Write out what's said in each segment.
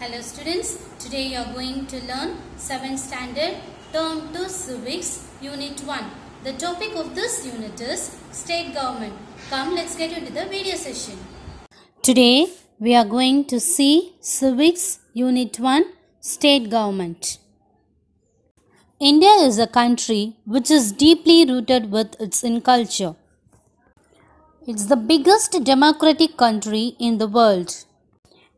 Hello students, today you are going to learn 7th standard term 2 civics unit 1. The topic of this unit is state government. Come let's get into the video session. Today we are going to see civics unit 1 state government. India is a country which is deeply rooted with its in culture. It's the biggest democratic country in the world.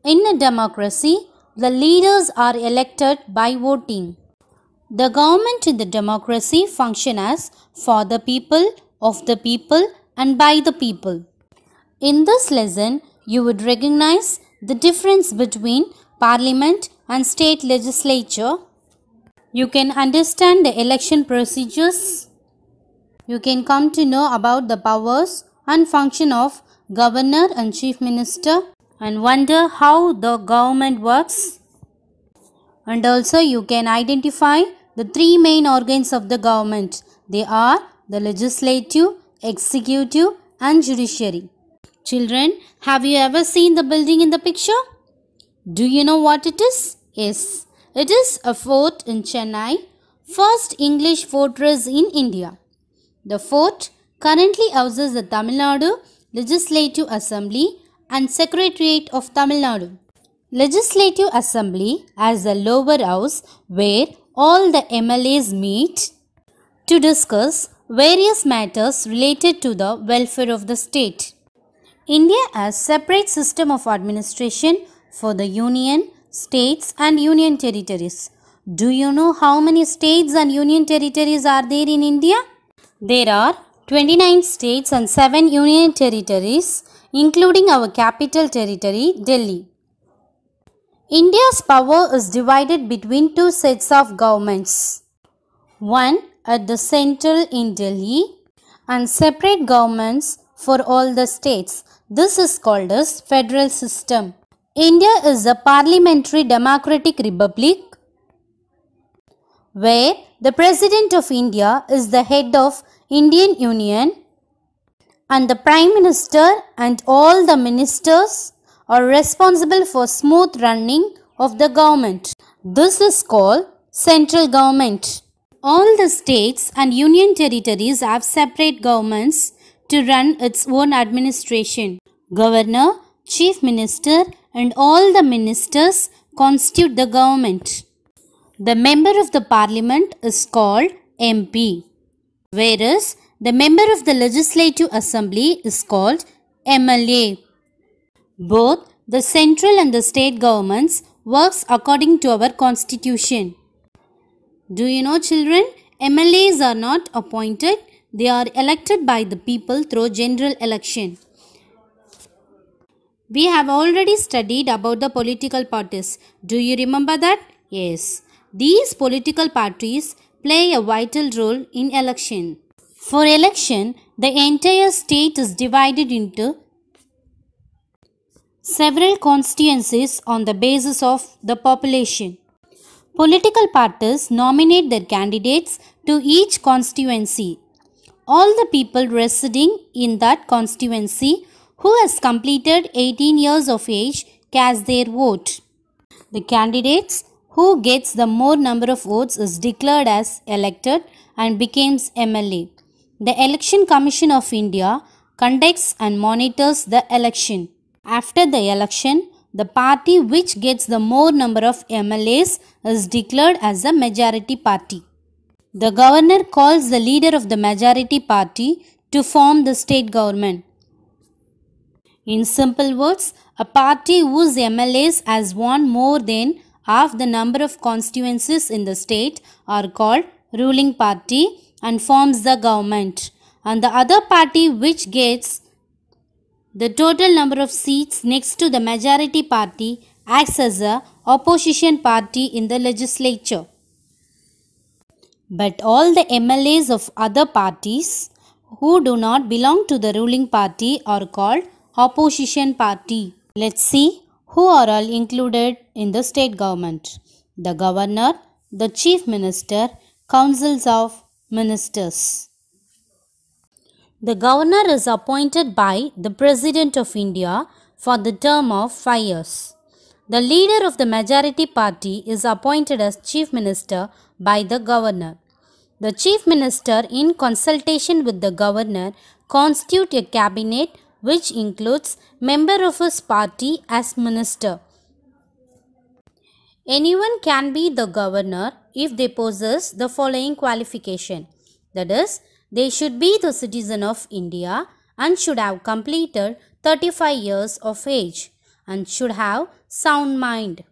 In a democracy, the leaders are elected by voting. The government in the democracy function as for the people, of the people and by the people. In this lesson, you would recognize the difference between parliament and state legislature. You can understand the election procedures. You can come to know about the powers and function of governor and chief minister and wonder how the government works. And also you can identify the three main organs of the government. They are the legislative, executive and judiciary. Children, have you ever seen the building in the picture? Do you know what it is? Yes, it is a fort in Chennai, first English fortress in India. The fort currently houses the Tamil Nadu Legislative Assembly and Secretariat of Tamil Nadu. Legislative Assembly as the lower house where all the MLAs meet to discuss various matters related to the welfare of the state. India has separate system of administration for the union, states and union territories. Do you know how many states and union territories are there in India? There are 29 states and 7 union territories including our capital territory, Delhi. India's power is divided between two sets of governments. One at the central in Delhi and separate governments for all the states. This is called as federal system. India is a parliamentary democratic republic where the President of India is the head of Indian Union and the Prime Minister and all the ministers are responsible for smooth running of the government. This is called central government. All the states and union territories have separate governments to run its own administration. Governor, Chief Minister and all the ministers constitute the government. The member of the parliament is called MP. Whereas the member of the Legislative Assembly is called MLA. Both the central and the state governments works according to our constitution. Do you know children? MLAs are not appointed. They are elected by the people through general election. We have already studied about the political parties. Do you remember that? Yes. These political parties play a vital role in election. For election, the entire state is divided into several constituencies on the basis of the population. Political parties nominate their candidates to each constituency. All the people residing in that constituency who has completed 18 years of age cast their vote. The candidates who gets the more number of votes is declared as elected and becomes MLA. The Election Commission of India conducts and monitors the election. After the election, the party which gets the more number of MLAs is declared as the majority party. The governor calls the leader of the majority party to form the state government. In simple words, a party whose MLAs has won more than half the number of constituencies in the state are called ruling party and forms the government and the other party which gets the total number of seats next to the majority party acts as a opposition party in the legislature. But all the MLAs of other parties who do not belong to the ruling party are called opposition party. Let's see who are all included in the state government. The governor, the chief minister, councils of ministers. The governor is appointed by the President of India for the term of five years. The leader of the majority party is appointed as chief minister by the governor. The chief minister, in consultation with the governor, constitute a cabinet which includes member of his party as minister. Anyone can be the governor if they possess the following qualification. That is, they should be the citizen of India and should have completed 35 years of age and should have sound mind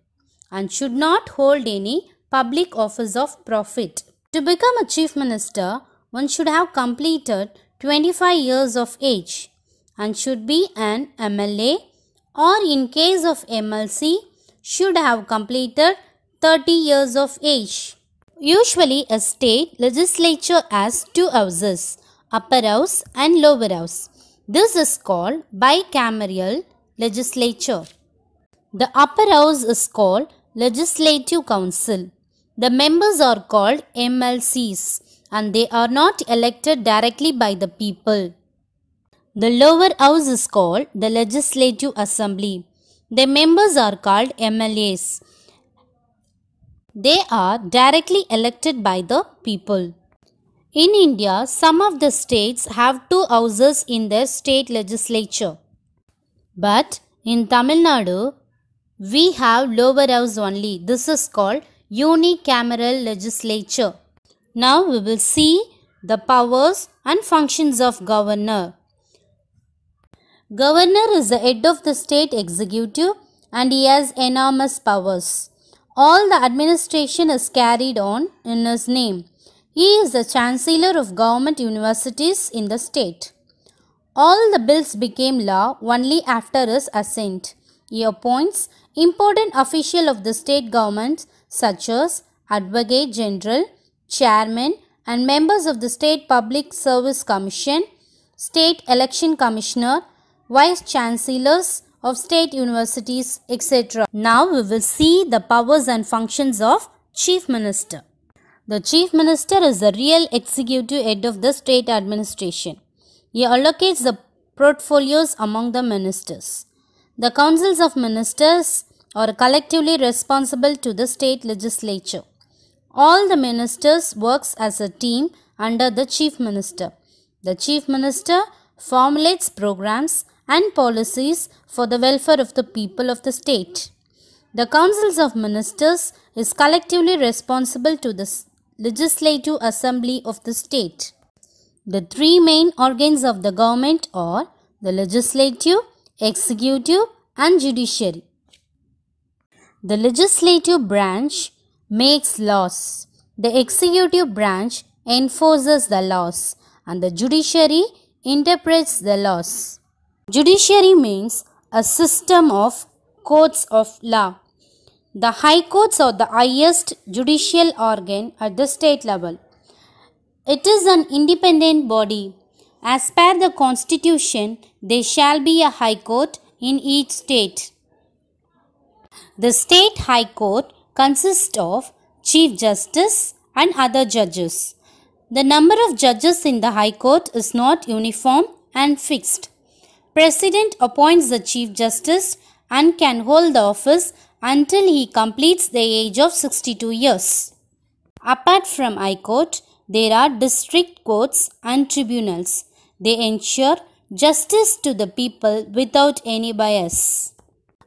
and should not hold any public office of profit. To become a chief minister, one should have completed 25 years of age and should be an MLA or in case of MLC should have completed 30 years of age. Usually a state legislature has two houses, upper house and lower house. This is called bicameral legislature. The upper house is called legislative council. The members are called MLCs and they are not elected directly by the people. The lower house is called the legislative assembly. The members are called MLAs. They are directly elected by the people. In India, some of the states have two houses in their state legislature. But in Tamil Nadu, we have lower house only. This is called unicameral legislature. Now we will see the powers and functions of governor. Governor is the head of the state executive and he has enormous powers. All the administration is carried on in his name. He is the Chancellor of government universities in the state. All the bills became law only after his assent. He appoints important official of the state government such as Advocate General, Chairman and members of the State Public Service Commission, State Election Commissioner, Vice Chancellors of state universities, etc. Now we will see the powers and functions of Chief Minister. The Chief Minister is the real executive head of the state administration. He allocates the portfolios among the ministers. The councils of ministers are collectively responsible to the state legislature. All the ministers works as a team under the Chief Minister. The Chief Minister formulates programs and policies for the welfare of the people of the state. The Councils of Ministers is collectively responsible to the Legislative Assembly of the state. The three main organs of the government are the legislative, executive and judiciary. The legislative branch makes laws. The executive branch enforces the laws and the judiciary interprets the laws. Judiciary means a system of courts of law. The high courts are the highest judicial organ at the state level. It is an independent body. As per the constitution, there shall be a high court in each state. The state high court consists of chief justice and other judges. The number of judges in the high court is not uniform and fixed. President appoints the Chief Justice and can hold the office until he completes the age of 62 years. Apart from High Court, there are district courts and tribunals. They ensure justice to the people without any bias.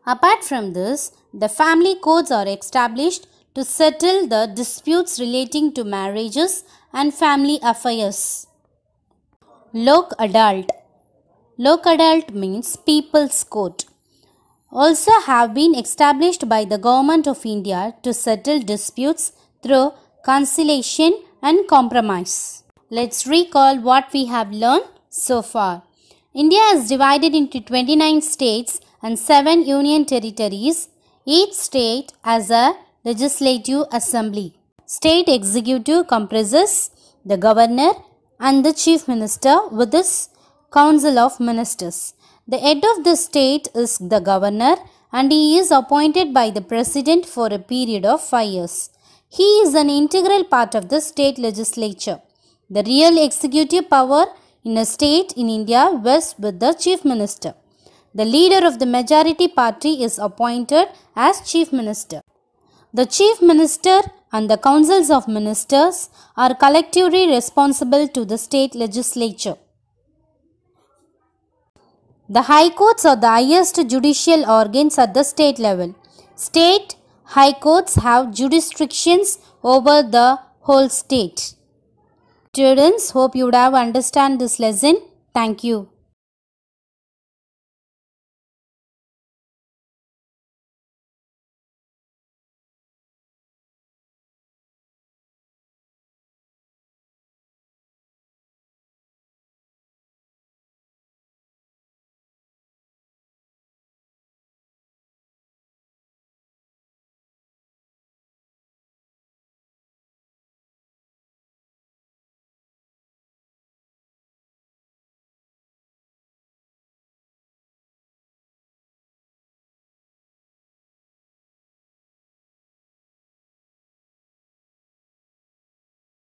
Apart from this, the family courts are established to settle the disputes relating to marriages and family affairs. Lok Adult Lok means people's court. Also have been established by the government of India to settle disputes through conciliation and compromise. Let's recall what we have learned so far. India is divided into 29 states and 7 union territories. Each state has a legislative assembly. State executive comprises the governor and the chief minister with his Council of Ministers. The head of the state is the governor and he is appointed by the president for a period of 5 years. He is an integral part of the state legislature. The real executive power in a state in India vests with the chief minister. The leader of the majority party is appointed as chief minister. The chief minister and the councils of ministers are collectively responsible to the state legislature. The High Courts are the highest judicial organs at the state level. State High Courts have jurisdictions over the whole state. Students, hope you would have understand this lesson. Thank you.